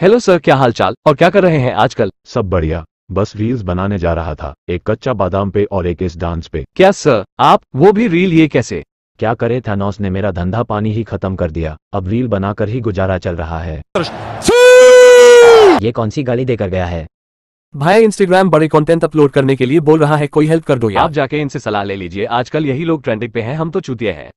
hello sir क्या हाल चाल और क्या कर रहे हैं आजकल सब बढ़िया बस रील्स बनाने जा रहा था एक कच्चा बादाम पे और एक इस डांस पे क्या सर आप वो भी रील ये कैसे क्या करे थानोस ने मेरा धंधा पानी ही खत्म कर दिया अब रील बनाकर ही गुजारा चल रहा है ये कौन सी गाली देकर गया है भाई इंस्टाग्राम बड़े कंटेंट अपलोड करने के लिए बोल रहा है कोई हेल्प कर दो यार आप जाके इनसे सलाह ले लीजिए आजकल यही लोग ट्रेंडिंग पे हैं हम तो चूतिया हैं